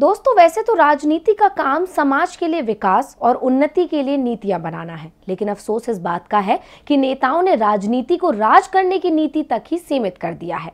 दोस्तों वैसे तो राजनीति का काम समाज के लिए विकास और उन्नति के लिए नीतियां बनाना है लेकिन अफसोस इस बात का है कि नेताओं ने राजनीति को राज करने की नीति तक ही सीमित कर दिया है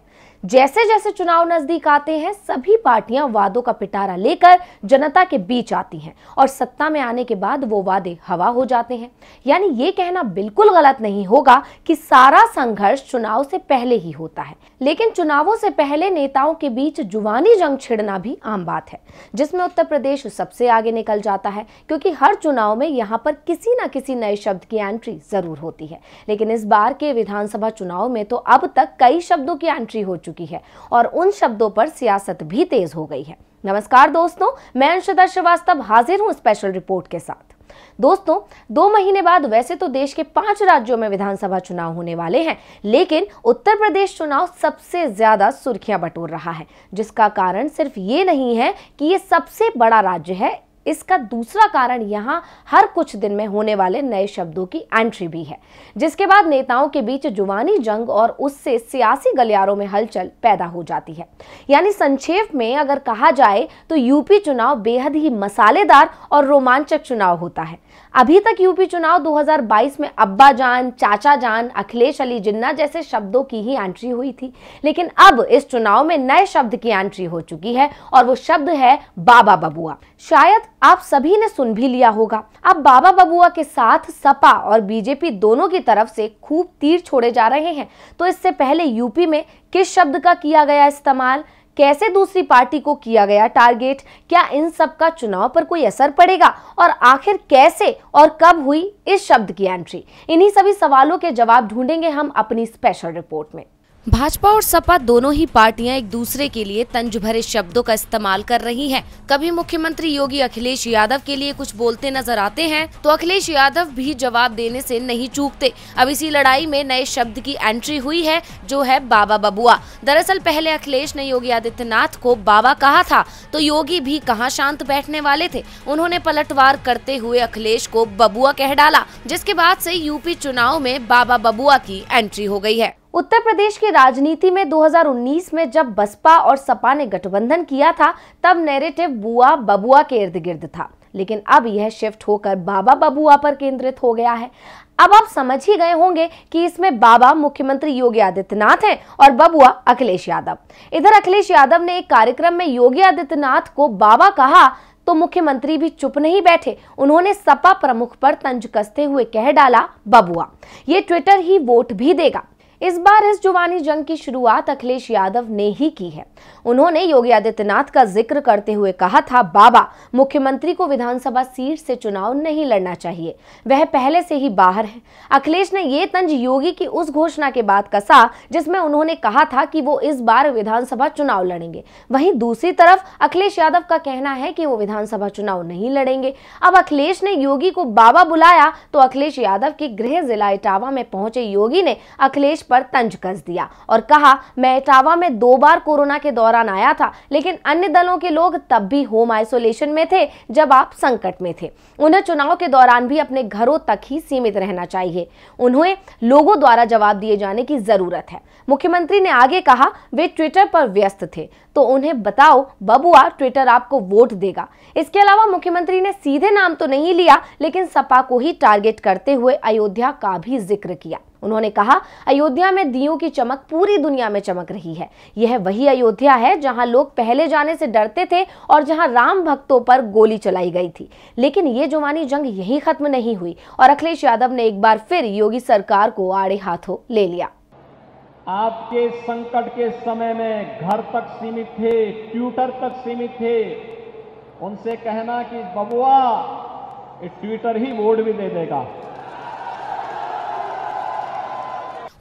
जैसे जैसे चुनाव नजदीक आते हैं सभी पार्टियां वादों का पिटारा लेकर जनता के बीच आती हैं और सत्ता में आने के बाद वो वादे हवा हो जाते हैं यानी ये कहना बिल्कुल गलत नहीं होगा कि सारा संघर्ष चुनाव से पहले ही होता है लेकिन चुनावों से पहले नेताओं के बीच जुबानी जंग छिड़ना भी आम बात है जिसमें उत्तर प्रदेश सबसे आगे निकल जाता है क्योंकि हर चुनाव में यहाँ पर किसी न किसी नए शब्द की एंट्री जरूर होती है लेकिन इस बार के विधानसभा चुनाव में तो अब तक कई शब्दों की एंट्री हो चुकी चुकी है और उन शब्दों पर सियासत भी तेज हो गई है नमस्कार दोस्तों मैं अंशदा श्रीवास्तव हाजिर हूँ स्पेशल रिपोर्ट के साथ दोस्तों दो महीने बाद वैसे तो देश के पांच राज्यों में विधानसभा चुनाव होने वाले हैं लेकिन उत्तर प्रदेश चुनाव सबसे ज्यादा सुर्खियां बटोर रहा है जिसका कारण सिर्फ ये नहीं है कि ये सबसे बड़ा राज्य है इसका दूसरा कारण यहां हर कुछ दिन में होने वाले नए शब्दों की एंट्री भी है जिसके बाद नेताओं के बीच जुबानी जंग और उससे सियासी गलियारों में हलचल पैदा हो जाती है यानी संक्षेप में अगर कहा जाए तो यूपी चुनाव बेहद ही मसालेदार और रोमांचक चुनाव होता है अभी तक यूपी चुनाव 2022 में अब्बा जान चाचा जान अखिलेश अली जिन्ना जैसे शब्दों की ही एंट्री हुई थी लेकिन अब इस चुनाव में नए शब्द की एंट्री हो चुकी है और वो शब्द है बाबा बबुआ शायद आप सभी ने सुन भी लिया होगा अब बाबा बबुआ के साथ सपा और बीजेपी दोनों की तरफ से खूब तीर छोड़े जा रहे हैं तो इससे पहले यूपी में किस शब्द का किया गया इस्तेमाल कैसे दूसरी पार्टी को किया गया टारगेट क्या इन सब का चुनाव पर कोई असर पड़ेगा और आखिर कैसे और कब हुई इस शब्द की एंट्री इन्हीं सभी सवालों के जवाब ढूंढेंगे हम अपनी स्पेशल रिपोर्ट में भाजपा और सपा दोनों ही पार्टियां एक दूसरे के लिए तंज भरे शब्दों का इस्तेमाल कर रही हैं। कभी मुख्यमंत्री योगी अखिलेश यादव के लिए कुछ बोलते नजर आते हैं तो अखिलेश यादव भी जवाब देने से नहीं चूकते अब इसी लड़ाई में नए शब्द की एंट्री हुई है जो है बाबा बबुआ दरअसल पहले अखिलेश ने योगी आदित्यनाथ को बाबा कहा था तो योगी भी कहाँ शांत बैठने वाले थे उन्होंने पलटवार करते हुए अखिलेश को बबुआ कह डाला जिसके बाद ऐसी यूपी चुनाव में बाबा बबुआ की एंट्री हो गयी है उत्तर प्रदेश की राजनीति में 2019 में जब बसपा और सपा ने गठबंधन किया था तब नैरेटिव बुआ बबुआ के इर्द गिर्द था लेकिन अब यह शिफ्ट होकर बाबा बबुआ पर केंद्रित हो गया है अब आप समझ ही गए होंगे कि इसमें बाबा मुख्यमंत्री योगी आदित्यनाथ हैं और बबुआ अखिलेश यादव इधर अखिलेश यादव ने एक कार्यक्रम में योगी आदित्यनाथ को बाबा कहा तो मुख्यमंत्री भी चुप नहीं बैठे उन्होंने सपा प्रमुख पर तंज कसते हुए कह डाला बबुआ ये ट्विटर ही वोट भी देगा इस बार इस जुबानी जंग की शुरुआत अखिलेश यादव ने ही की है उन्होंने योगी आदित्यनाथ का जिक्र करते हुए कहा था बाबा मुख्यमंत्री को विधानसभा सीट से चुनाव नहीं लड़ना चाहिए वह पहले से ही बाहर है अखिलेश ने ये तंज योगी की उस घोषणा के बाद कसा जिसमें उन्होंने कहा था कि वो इस बार विधानसभा चुनाव लड़ेंगे वही दूसरी तरफ अखिलेश यादव का कहना है कि वो विधानसभा चुनाव नहीं लड़ेंगे अब अखिलेश ने योगी को बाबा बुलाया तो अखिलेश यादव के गृह जिला इटावा में पहुंचे योगी ने अखिलेश पर तंज कस दिया और कहा मैं इटावा में दो बार कोरोना के दौरान आया था लेकिन अन्य दलों के लोग तब भी होम आइसोलेशन में थे जब आप संकट में थे उन्हें चुनाव के दौरान भी अपने घरों तक ही सीमित रहना चाहिए उन्हें लोगों द्वारा जवाब दिए जाने की जरूरत है मुख्यमंत्री ने आगे कहा वे ट्विटर पर व्यस्त थे तो उन्हें बताओ बबुआ ट्विटर आपको वोट देगा इसके अलावा मुख्यमंत्री ने सीधे नाम तो नहीं लिया लेकिन सपा को ही टारगेट करते हुए अयोध्या का भी जिक्र किया उन्होंने कहा अयोध्या में दियो की चमक पूरी दुनिया में चमक रही है यह वही अयोध्या है जहां लोग पहले जाने से डरते थे और जहां राम भक्तों पर गोली चलाई गई थी लेकिन ये जुमानी जंग यही खत्म नहीं हुई और अखिलेश यादव ने एक बार फिर योगी सरकार को आड़े हाथों ले लिया आपके संकट के समय में घर तक सीमित थे ट्विटर तक सीमित थे उनसे कहना कि बबुआ ट्विटर ही वोट भी दे देगा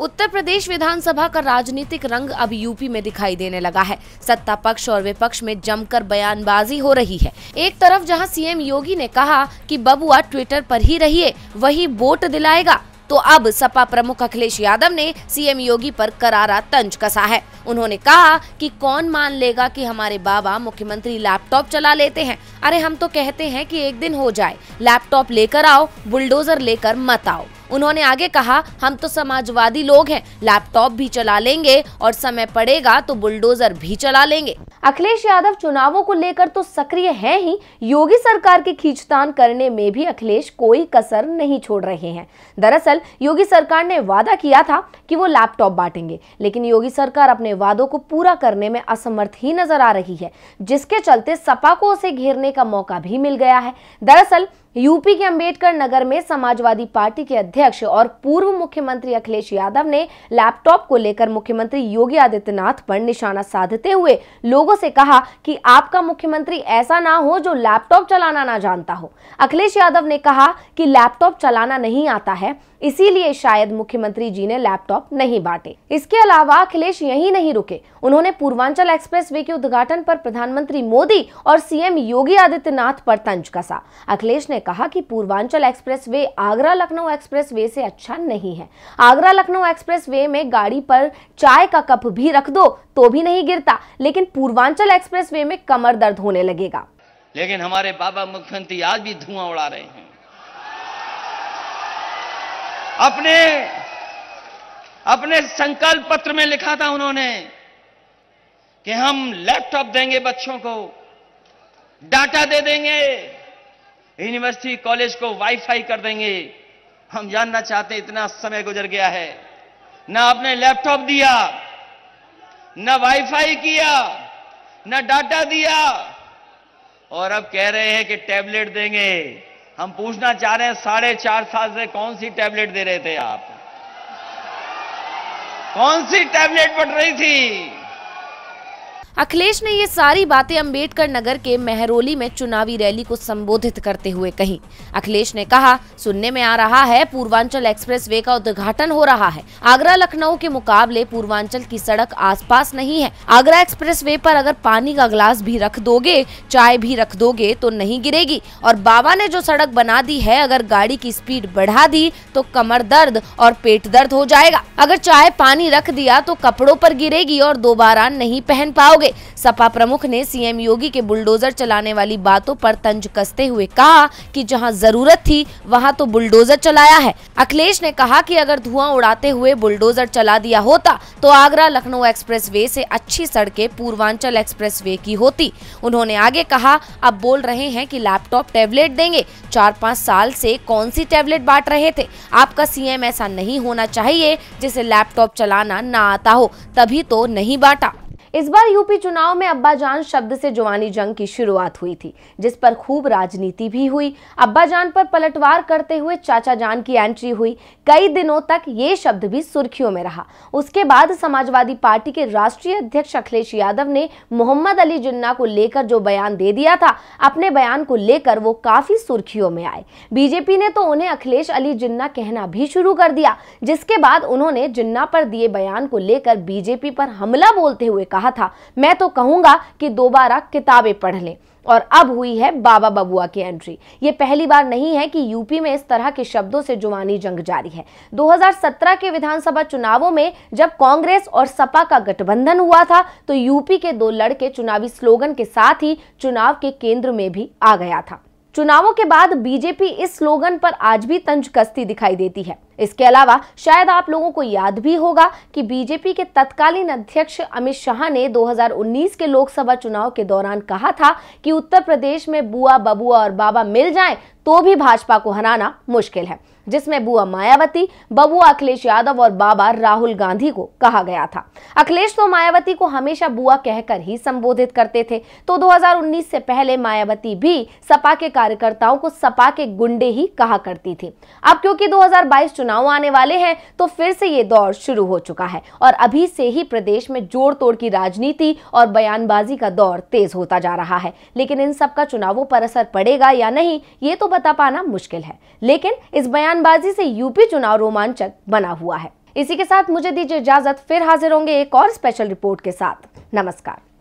उत्तर प्रदेश विधानसभा का राजनीतिक रंग अब यूपी में दिखाई देने लगा है सत्ता पक्ष और विपक्ष में जमकर बयानबाजी हो रही है एक तरफ जहां सीएम योगी ने कहा कि बबुआ ट्विटर पर ही रहिए वही वोट दिलाएगा तो अब सपा प्रमुख अखिलेश यादव ने सीएम योगी पर करारा तंज कसा है उन्होंने कहा कि कौन मान लेगा कि हमारे बाबा मुख्यमंत्री लैपटॉप चला लेते हैं अरे हम तो कहते हैं कि एक दिन हो जाए लैपटॉप लेकर आओ बुलडोजर लेकर मत आओ उन्होंने आगे कहा हम तो समाजवादी लोग हैं लैपटॉप भी चला लेंगे और समय पड़ेगा तो बुलडोजर भी चला लेंगे अखिलेश यादव चुनावों को लेकर तो सक्रिय हैं ही योगी सरकार के खींचतान करने में भी अखिलेश कोई कसर नहीं छोड़ रहे हैं दरअसल योगी सरकार ने वादा किया था कि वो लैपटॉप बांटेंगे लेकिन योगी सरकार अपने वादों को पूरा करने में असमर्थ ही नजर आ रही है जिसके चलते सपा को उसे घेरने का मौका भी मिल गया है दरअसल यूपी के अंबेडकर नगर में समाजवादी पार्टी के अध्यक्ष और पूर्व मुख्यमंत्री अखिलेश यादव ने लैपटॉप को लेकर मुख्यमंत्री योगी आदित्यनाथ पर निशाना साधते हुए लोगों से कहा कि आपका मुख्यमंत्री ऐसा ना हो जो लैपटॉप चलाना ना जानता हो अखिलेश यादव ने कहा कि लैपटॉप चलाना नहीं आता है इसीलिए शायद मुख्यमंत्री जी ने लैपटॉप नहीं बांटे इसके अलावा अखिलेश यही नहीं रुके उन्होंने पूर्वांचल एक्सप्रेस वे के उद्घाटन पर प्रधानमंत्री मोदी और सीएम योगी आदित्यनाथ पर तंज कसा अखिलेश ने कहा कि पूर्वांचल एक्सप्रेसवे आगरा लखनऊ एक्सप्रेसवे से अच्छा नहीं है आगरा लखनऊ एक्सप्रेसवे में गाड़ी पर चाय का कप भी रख दो तो भी नहीं गिरता लेकिन पूर्वांचल एक्सप्रेसवे में कमर दर्द होने लगेगा लेकिन हमारे बाबा मुख्यमंत्री आज भी धुआं उड़ा रहे हैं अपने अपने संकल्प पत्र में लिखा था उन्होंने कि हम लैपटॉप देंगे बच्चों को डाटा दे देंगे यूनिवर्सिटी कॉलेज को वाईफाई कर देंगे हम जानना चाहते इतना समय गुजर गया है ना आपने लैपटॉप दिया ना वाईफाई किया ना डाटा दिया और अब कह रहे हैं कि टैबलेट देंगे हम पूछना चाह रहे हैं साढ़े चार साल से कौन सी टैबलेट दे रहे थे आप कौन सी टैबलेट पड़ रही थी अखिलेश ने ये सारी बातें अंबेडकर नगर के मेहरोली में चुनावी रैली को संबोधित करते हुए कही अखिलेश ने कहा सुनने में आ रहा है पूर्वांचल एक्सप्रेसवे का उद्घाटन हो रहा है आगरा लखनऊ के मुकाबले पूर्वांचल की सड़क आसपास नहीं है आगरा एक्सप्रेसवे पर अगर पानी का ग्लास भी रख दोगे चाय भी रख दोगे तो नहीं गिरेगी और बाबा ने जो सड़क बना दी है अगर गाड़ी की स्पीड बढ़ा दी तो कमर दर्द और पेट दर्द हो जाएगा अगर चाय पानी रख दिया तो कपड़ों पर गिरेगी और दोबारा नहीं पहन पाओगे होंगे सपा प्रमुख ने सीएम योगी के बुलडोजर चलाने वाली बातों पर तंज कसते हुए कहा कि जहां जरूरत थी वहां तो बुलडोजर चलाया है अखिलेश ने कहा कि अगर धुआं उड़ाते हुए बुलडोजर चला दिया होता तो आगरा लखनऊ एक्सप्रेस वे से अच्छी सड़कें पूर्वांचल एक्सप्रेस वे की होती उन्होंने आगे कहा अब बोल रहे हैं की लैपटॉप टेबलेट देंगे चार पाँच साल ऐसी कौन सी टेबलेट बांट रहे थे आपका सीएम ऐसा नहीं होना चाहिए जिसे लैपटॉप चलाना ना आता हो तभी तो नहीं बांटा इस बार यूपी चुनाव में अब्बाजान शब्द से जवानी जंग की शुरुआत हुई थी जिस पर खूब राजनीति भी हुई अब्बाजान पर पलटवार करते हुए चाचा जान की एंट्री हुई कई दिनों तक ये शब्द भी सुर्खियों में रहा उसके बाद समाजवादी पार्टी के राष्ट्रीय अध्यक्ष अखिलेश यादव ने मोहम्मद अली जिन्ना को लेकर जो बयान दे दिया था अपने बयान को लेकर वो काफी सुर्खियों में आए बीजेपी ने तो उन्हें अखिलेश अली जिन्ना कहना भी शुरू कर दिया जिसके बाद उन्होंने जिन्ना पर दिए बयान को लेकर बीजेपी पर हमला बोलते हुए कहा कहा था मैं तो कहूंगा कि दोबारा किताबें पढ़ लें और अब हुई है बाबा बबुआ की एंट्री ये पहली बार नहीं है कि यूपी में इस तरह के शब्दों से जुबानी जंग जारी है 2017 के विधानसभा चुनावों में जब कांग्रेस और सपा का गठबंधन हुआ था तो यूपी के दो लड़के चुनावी स्लोगन के साथ ही चुनाव के केंद्र में भी आ गया था चुनावों के बाद बीजेपी इस स्लोगन पर आज भी तंज कसती दिखाई देती है इसके अलावा शायद आप लोगों को याद भी होगा कि बीजेपी के तत्कालीन अध्यक्ष अमित शाह ने 2019 के लोकसभा चुनाव के दौरान कहा था कि उत्तर प्रदेश में बुआ बबुआ और बाबा मिल जाएं तो भी भाजपा को हराना मुश्किल है जिसमें बुआ मायावती बबुआ अखिलेश यादव और बाबा राहुल गांधी को कहा गया था अखिलेश तो मायावती को हमेशा बुआ कहकर ही संबोधित करते थे तो 2019 से पहले मायावती भी सपा के कार्यकर्ताओं को सपा के गुंडे ही कहा करती थी अब क्योंकि 2022 चुनाव आने वाले हैं तो फिर से ये दौर शुरू हो चुका है और अभी से ही प्रदेश में जोड़ तोड़ की राजनीति और बयानबाजी का दौर तेज होता जा रहा है लेकिन इन सब का चुनावों पर असर पड़ेगा या नहीं ये तो बता पाना मुश्किल है लेकिन इस बयानबाजी से यूपी चुनाव रोमांचक बना हुआ है इसी के साथ मुझे दीजिए इजाजत फिर हाजिर होंगे एक और स्पेशल रिपोर्ट के साथ नमस्कार